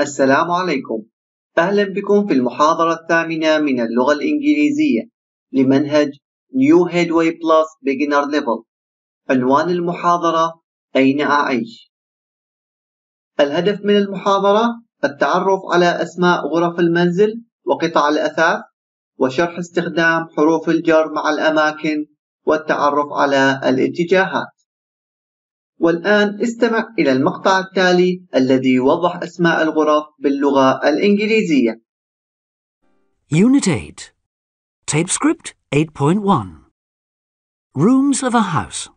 السلام عليكم أهلا بكم في المحاضرة الثامنة من اللغة الإنجليزية لمنهج New Headway Plus Beginner Level عنوان المحاضرة أين أعيش؟ الهدف من المحاضرة التعرف على أسماء غرف المنزل وقطع الأثاث وشرح استخدام حروف الجر مع الأماكن والتعرف على الاتجاهات والآن استمع إلى المقطع التالي الذي يوضح أسماء الغرف باللغة الإنجليزية. Unit 8 Tape script 8.1 Rooms of a house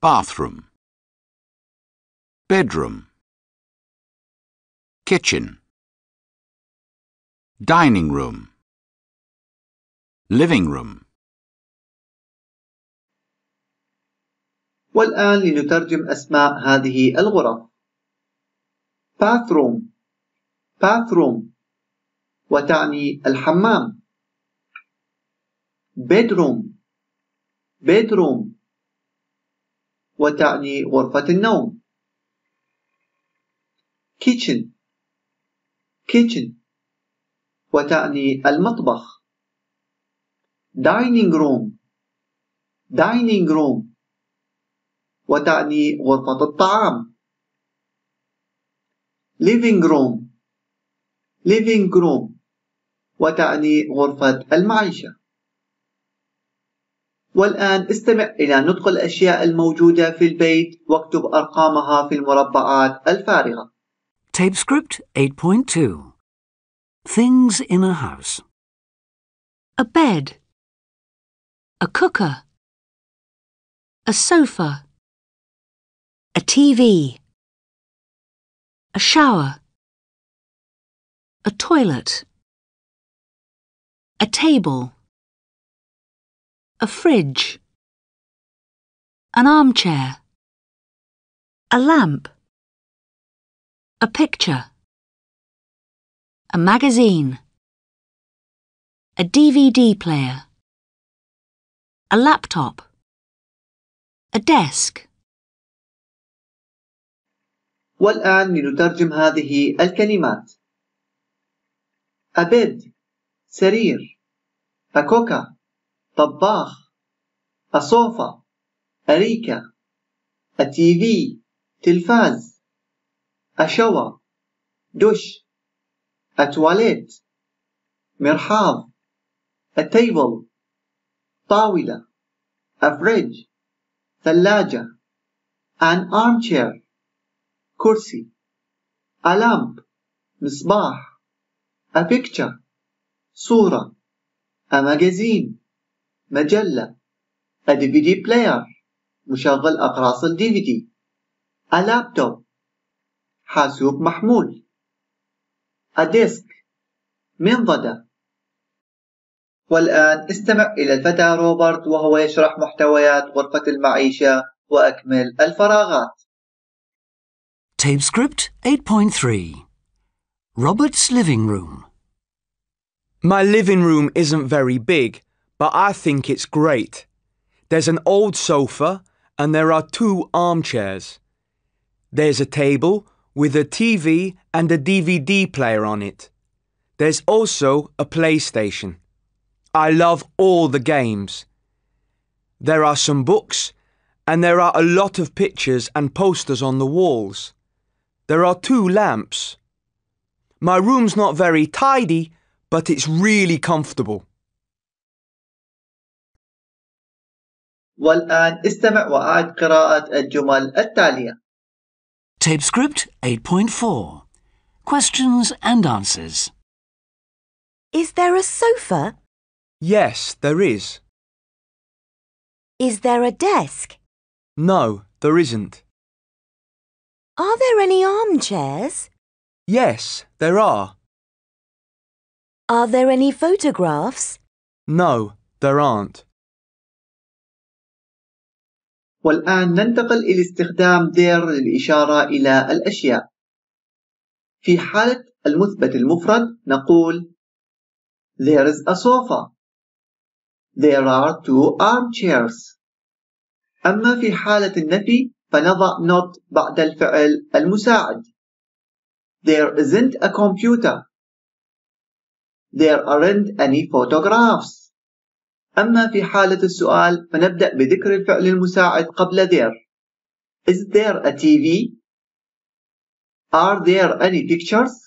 Bathroom Bedroom Kitchen Dining room Living room والآن لنترجم أسماء هذه الغرف bathroom bathroom وتعني الحمام bedroom bedroom وتعني غرفة النوم kitchen kitchen وتعني المطبخ dining room dining room وتعني غرفة الطعام living room living room وتعني غرفة المعيشة والآن استمع إلى نطق الأشياء الموجودة في البيت واكتب أرقامها في المربعات الفارغة Tape script 8.2 Things in a house A bed A cooker A sofa A TV. A shower. A toilet. A table. A fridge. An armchair. A lamp. A picture. A magazine. A DVD player. A laptop. A desk. والآن لنترجم هذه الكلمات أبد سرير أكوكا طباخ الصوفة أريكة التيفي تلفاز الشوى دش التواليت مرحاض التيبل طاولة أفريج ثلاجة an armchair كرسي a lamp مصباح a picture صورة a magazine مجلة a DVD player مشغل أقراص ال DVD a laptop حاسوب محمول a disk منضدة والآن استمع إلى الفتى روبرت وهو يشرح محتويات غرفة المعيشة وأكمل الفراغات Tapescript 8.3 Robert's living room. My living room isn't very big, but I think it's great. There's an old sofa and there are two armchairs. There's a table with a TV and a DVD player on it. There's also a PlayStation. I love all the games. There are some books and there are a lot of pictures and posters on the walls. There are two lamps. My room's not very tidy, but it's really comfortable. والآن استمع وأعد قراءة الجمل التالية. Tape script 8.4 Questions and answers. Is there a sofa? Yes, there is. Is there a desk? No, there isn't. Are there any armchairs? Yes, there are. Are there any photographs? No, there aren't. والآن ننتقل إلى استخدام there للإشارة إلى الأشياء. في حالة المثبت المفرد نقول There is a sofa. There are two armchairs. أما في حالة النفي فنضع not بعد الفعل المساعد There isn't a computer There aren't any photographs أما في حالة السؤال فنبدأ بذكر الفعل المساعد قبل there Is there a TV? Are there any pictures?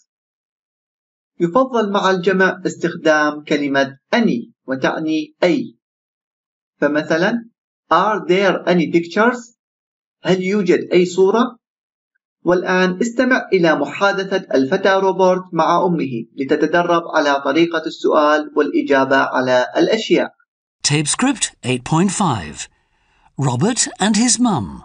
يفضل مع الجمع استخدام كلمة any وتعني أي فمثلا Are there any pictures? هل يوجد أي صورة؟ والآن استمع إلى محادثة الفتى روبرت مع أمه لتتدرب على طريقة السؤال والإجابة على الأشياء. Tape script 8.5 Robert and his mum.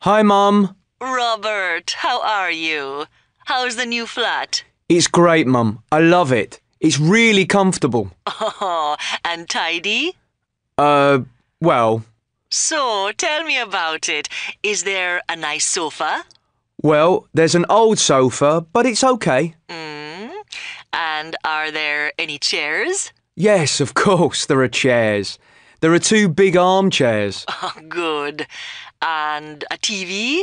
Hi, Mum. Robert, how are you? How's the new flat? It's great, Mum. I love it. It's really comfortable. Oh, and tidy? Uh, well, So, tell me about it. Is there a nice sofa? Well, there's an old sofa, but it's okay. Mm. And are there any chairs? Yes, of course, there are chairs. There are two big armchairs. Oh, good. And a TV?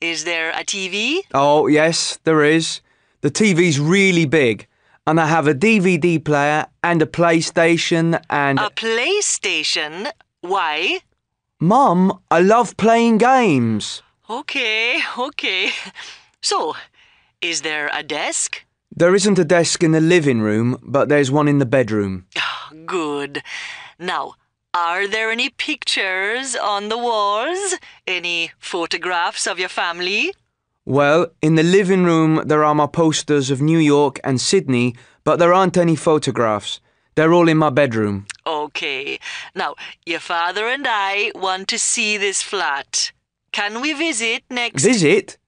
Is there a TV? Oh, yes, there is. The TV's really big and I have a DVD player and a PlayStation and. A PlayStation? Why? Mum, I love playing games. Okay, okay. So, is there a desk? There isn't a desk in the living room, but there's one in the bedroom. Ah, good. Now, are there any pictures on the walls? Any photographs of your family? Well, in the living room there are my posters of New York and Sydney, but there aren't any photographs. They're all in my bedroom. Okay. Now, your father and I want to see this flat. Can we visit next? Visit?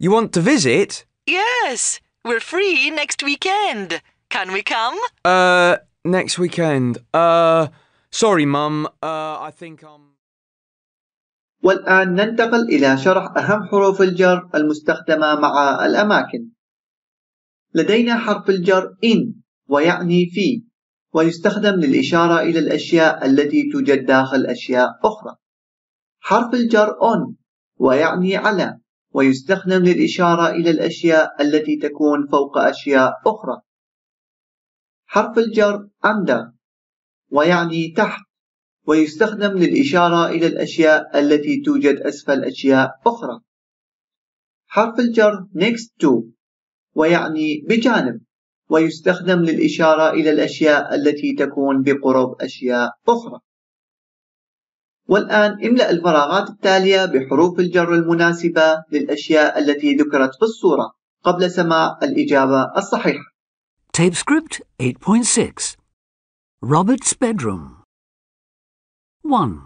You want to visit? Yes. We're free next weekend. Can we come? Uh, next weekend. Uh, sorry, Mum. Uh, I think I'm. والآن ننتقل إلى شرح أهم حروف الجر المستخدمة مع الأماكن. لدينا حرف الجر إن ويعني في ويستخدم للإشارة إلى الأشياء التي توجد داخل أشياء أخرى. حرف الجر on ويعني على ويستخدم للإشارة إلى الأشياء التي تكون فوق أشياء أخرى. حرف الجر under ويعني تحت ويستخدم للإشارة إلى الأشياء التي توجد أسفل أشياء أخرى. حرف الجر next to ويعني بجانب ويستخدم للإشارة إلى الأشياء التي تكون بقرب أشياء أخرى والآن املأ الفراغات التالية بحروف الجر المناسبة للأشياء التي ذكرت في الصورة قبل سماع الإجابة الصحيحة. Tape script 8.6 Robert's bedroom 1.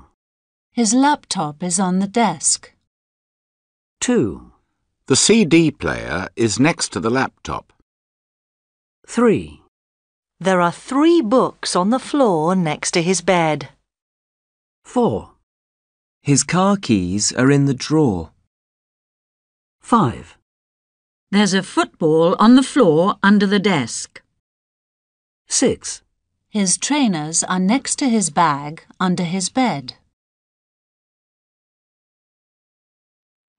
His laptop is on the desk. 2. The CD player is next to the laptop. 3. There are three books on the floor next to his bed. 4. His car keys are in the drawer. 5. There's a football on the floor under the desk. 6. His trainers are next to his bag under his bed.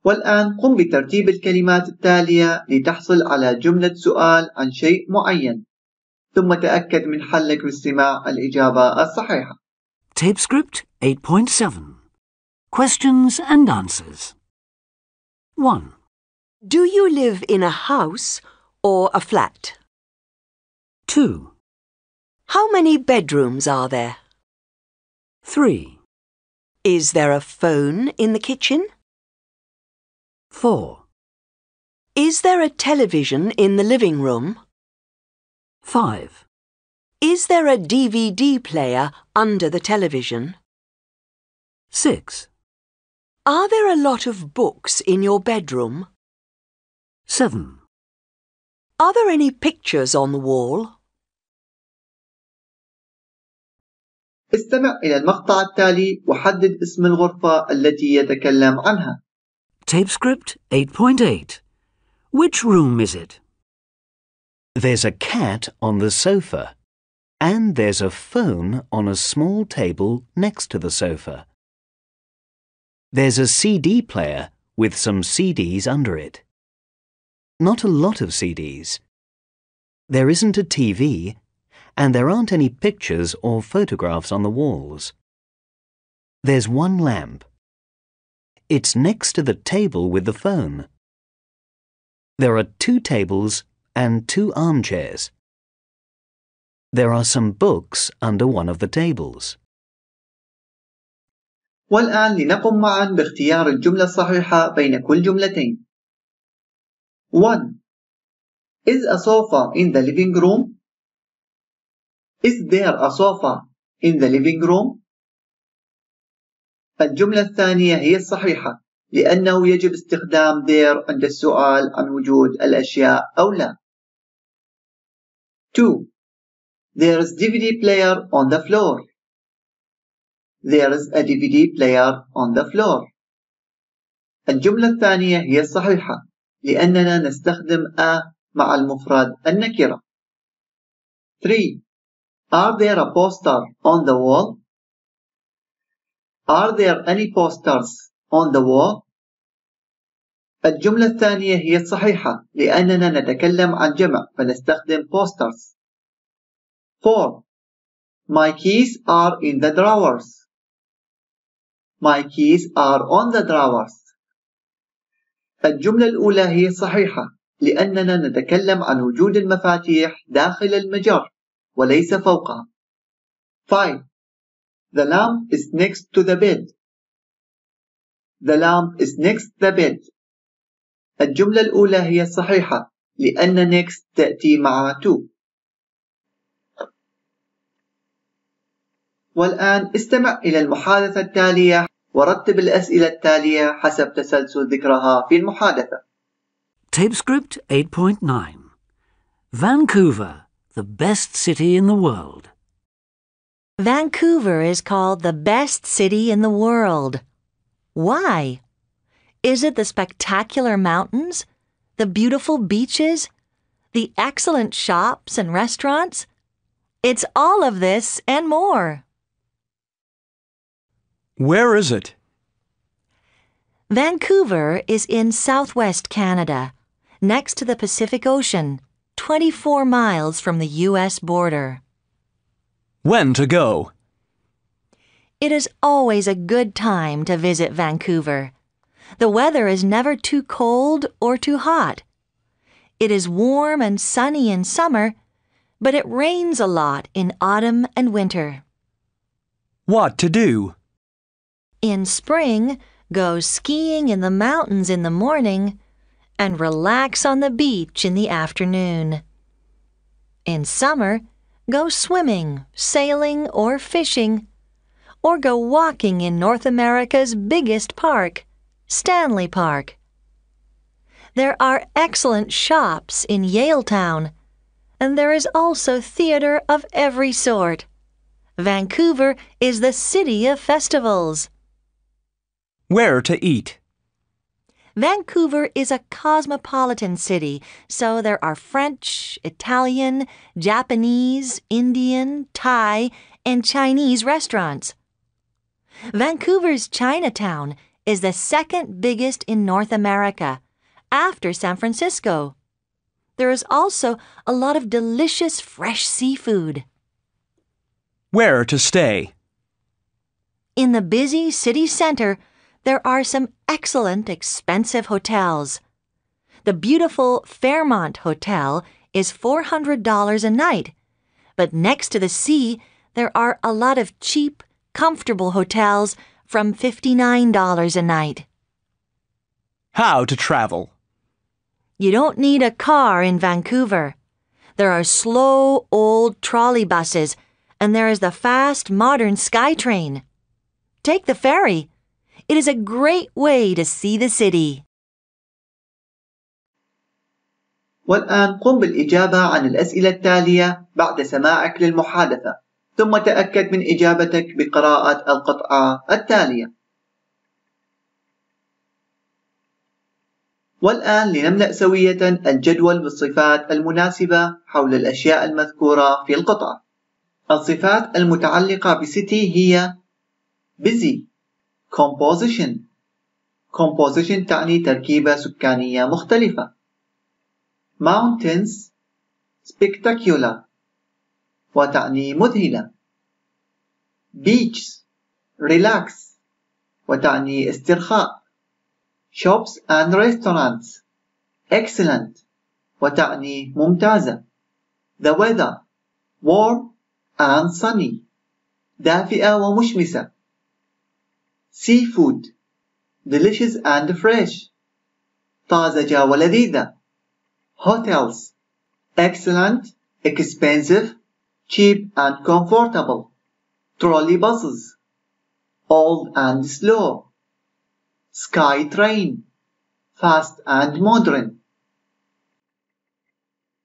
والآن قم بترتيب الكلمات التالية لتحصل على جملة سؤال عن شيء معين ثم تأكد من حلك باستماع الإجابة الصحيحة Tape script 8.7 Questions and answers 1. Do you live in a house or a flat? 2. How many bedrooms are there? 3. Is there a phone in the kitchen? 4. Is there a television in the living room? 5. Is there a DVD player under the television? 6. Are there a lot of books in your bedroom? 7. Are there any pictures on the wall? استمع إلى المقطع التالي وحدد اسم الغرفة التي يتكلم عنها. Tape script 8.8. Which room is it? There's a cat on the sofa, and there's a phone on a small table next to the sofa. There's a CD player with some CDs under it. Not a lot of CDs. There isn't a TV, and there aren't any pictures or photographs on the walls. There's one lamp. It's next to the table with the phone. There are two tables and two armchairs. There are some books under one of the tables. والآن لنقم معا باختيار الجملة الصحيحة بين كل جملتين. 1. Is a sofa in the living room? Is there a sofa in the living room? الجملة الثانية هي الصحيحة لأنه يجب استخدام there عند السؤال عن وجود الأشياء أو لا. 2. There is DVD player on the floor. There is a DVD player on the floor. الجملة الثانية هي الصحيحة لأننا نستخدم a مع المفرد النكرة. 3. Are there a poster on the wall? Are there any posters on the wall? الجملة الثانية هي الصحيحة لأننا نتكلم عن جمع فنستخدم posters. 4. My keys are in the drawers. My keys are on the drawers. الجملة الأولى هي صحيحة لأننا نتكلم عن وجود المفاتيح داخل المجر وليس فوقها. 5. The lamp is next to the bed. The lamp is next the bed. الجملة الأولى هي الصحيحة لأن next تأتي مع to. والآن استمع إلى المحادثة التالية ورتب الأسئلة التالية حسب تسلسل ذكرها في المحادثة. Tape script 8.9 Vancouver, the best city in the world. Vancouver is called the best city in the world. Why? Is it the spectacular mountains, the beautiful beaches, the excellent shops and restaurants? It's all of this and more. Where is it? Vancouver is in southwest Canada, next to the Pacific Ocean, 24 miles from the U.S. border. When to go. It is always a good time to visit Vancouver. The weather is never too cold or too hot. It is warm and sunny in summer, but it rains a lot in autumn and winter. What to do? In spring, go skiing in the mountains in the morning and relax on the beach in the afternoon. In summer, go swimming, sailing, or fishing, or go walking in North America's biggest park, Stanley Park. There are excellent shops in Yale Town, and there is also theater of every sort. Vancouver is the city of festivals. Where to eat? Vancouver is a cosmopolitan city, so there are French, Italian, Japanese, Indian, Thai, and Chinese restaurants. Vancouver's Chinatown is the second biggest in North America, after San Francisco. There is also a lot of delicious fresh seafood. Where to stay? In the busy city center, there are some excellent expensive hotels. The beautiful Fairmont Hotel is $400 a night, but next to the sea, there are a lot of cheap, comfortable hotels from $59 a night. How to travel. You don't need a car in Vancouver. There are slow old trolley buses, and there is the fast modern SkyTrain. Take the ferry. It is a great way to see the city. والآن قم بالإجابة عن الأسئلة التالية بعد سماعك للمحادثة ثم تأكد من إجابتك بقراءة القطعة التالية والآن لنملأ سوية الجدول بالصفات المناسبة حول الأشياء المذكورة في القطعة الصفات المتعلقة بسيتي هي busy composition composition تعني تركيبة سكانية مختلفة mountains spectacular وتعني مذهلة beaches relax وتعني استرخاء shops and restaurants excellent وتعني ممتازة the weather warm and sunny دافئة ومشمسة seafood, delicious and fresh, طازجة ولذيذة, hotels, excellent, expensive, cheap and comfortable, trolley buses, old and slow, sky train, fast and modern.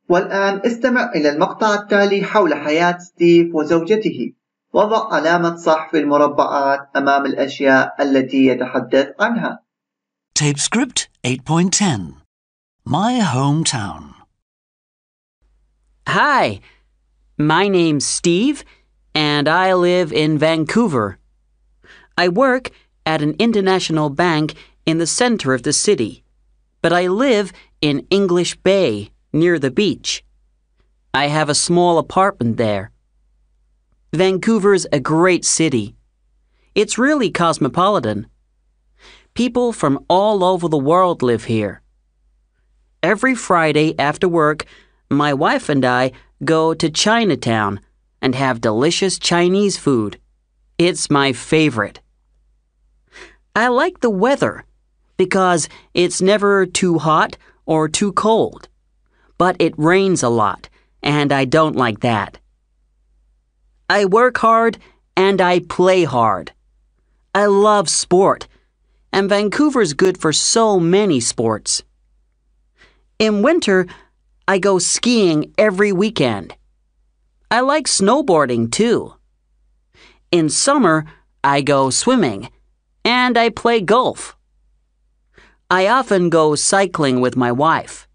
والآن استمع إلى المقطع التالي حول حياة ستيف وزوجته. وضع علامة صح في المربعات أمام الأشياء التي يتحدث عنها. Tape script 8.10 My hometown. Hi, my name's Steve, and I live in Vancouver. I work at an international bank in the center of the city, but I live in English Bay near the beach. I have a small apartment there. Vancouver's a great city. It's really cosmopolitan. People from all over the world live here. Every Friday after work, my wife and I go to Chinatown and have delicious Chinese food. It's my favorite. I like the weather because it's never too hot or too cold. But it rains a lot, and I don't like that. I work hard and I play hard. I love sport, and Vancouver's good for so many sports. In winter, I go skiing every weekend. I like snowboarding too. In summer, I go swimming and I play golf. I often go cycling with my wife.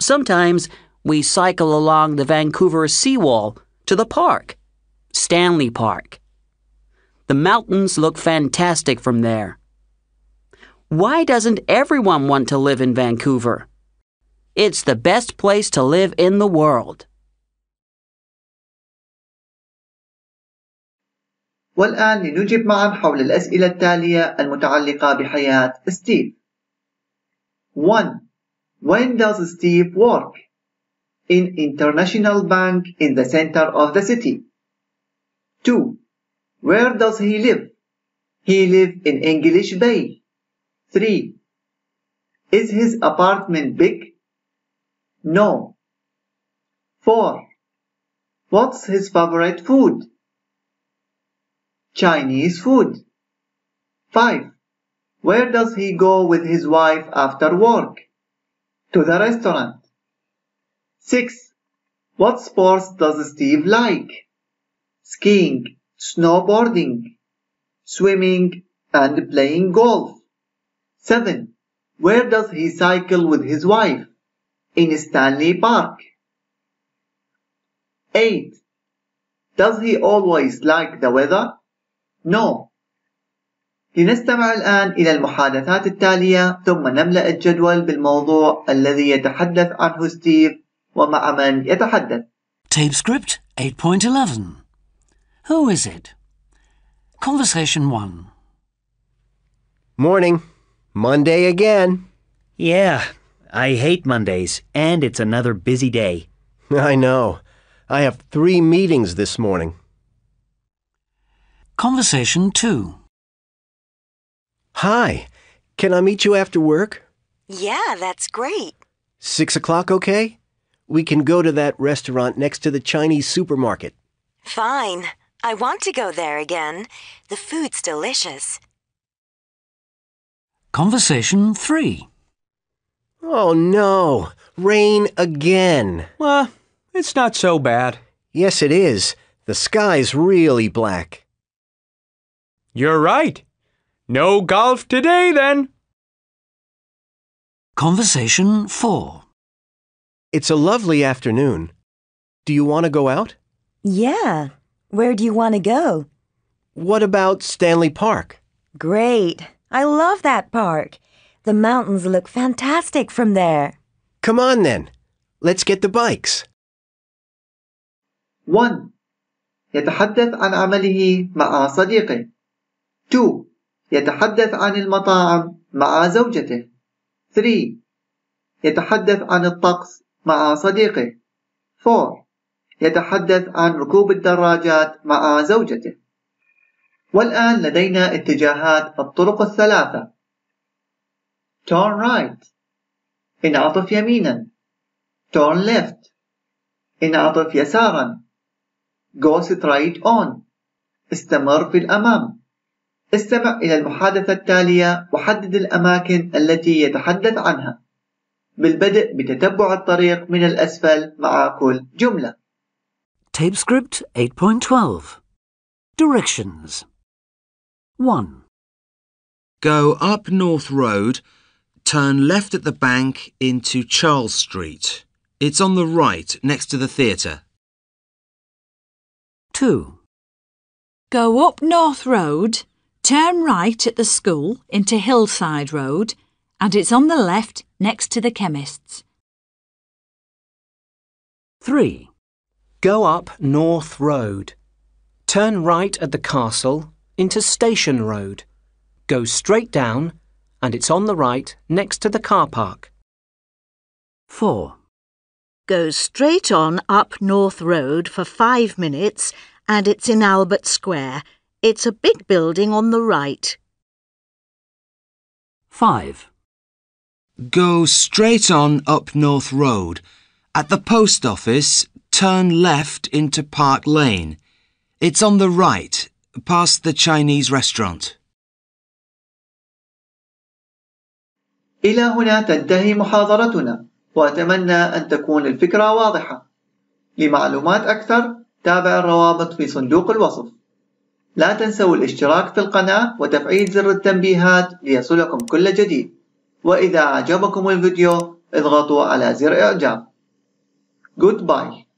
Sometimes we cycle along the Vancouver seawall to the park. Stanley Park. The mountains look fantastic from there. Why doesn't everyone want to live in Vancouver? It's the best place to live in the world. والآن لنجب معا حول الأسئلة التالية المتعلقة بحياة ستيف. 1. When does Steve work? In International Bank in the center of the city. 2. Where does he live? He lives in English Bay. 3. Is his apartment big? No. 4. What's his favorite food? Chinese food. 5. Where does he go with his wife after work? To the restaurant. 6. What sports does Steve like? skiing, snowboarding, swimming, and playing golf. 7. Where does he cycle with his wife? In Stanley Park. 8. Does he always like the weather? No. لنستمع الآن إلى المحادثات التالية ثم نملأ الجدول بالموضوع الذي يتحدث عنه ستيف ومع من يتحدث. Tape script 8.11 who is it? Conversation 1. Morning. Monday again. Yeah, I hate Mondays, and it's another busy day. I know. I have three meetings this morning. Conversation 2. Hi. Can I meet you after work? Yeah, that's great. Six o'clock okay? We can go to that restaurant next to the Chinese supermarket. Fine. I want to go there again. The food's delicious. Conversation 3 Oh no, rain again. Well, it's not so bad. Yes, it is. The sky's really black. You're right. No golf today, then. Conversation 4 It's a lovely afternoon. Do you want to go out? Yeah. Where do you want to go? What about Stanley Park? Great. I love that park. The mountains look fantastic from there. Come on then. Let's get the bikes. 1. يتحدث عن عمله مع صديقه. 2. يتحدث عن المطاعم مع زوجته. 3. يتحدث عن الطقس مع صديقه. 4. يتحدث عن ركوب الدراجات مع زوجته والآن لدينا اتجاهات الطرق الثلاثة turn right انعطف يمينا turn left انعطف يسارا go straight on استمر في الأمام استمع إلى المحادثة التالية وحدد الأماكن التي يتحدث عنها بالبدء بتتبع الطريق من الأسفل مع كل جملة Tape script 8.12. Directions 1. Go up North Road, turn left at the bank into Charles Street. It's on the right, next to the theatre. 2. Go up North Road, turn right at the school into Hillside Road, and it's on the left, next to the chemist's. 3. Go up North Road. Turn right at the castle into Station Road. Go straight down and it's on the right next to the car park. 4. Go straight on up North Road for five minutes and it's in Albert Square. It's a big building on the right. 5. Go straight on up North Road. At the post office, turn left into Park Lane. It's on the right, past the Chinese restaurant. إلى هنا تنتهي محاضرتنا وأتمنى أن تكون الفكرة واضحة لمعلومات أكثر تابع الروابط في صندوق الوصف لا تنسوا الاشتراك في القناة وتفعيل زر التنبيهات ليصلكم كل جديد وإذا أعجبكم الفيديو اضغطوا على زر إعجاب Goodbye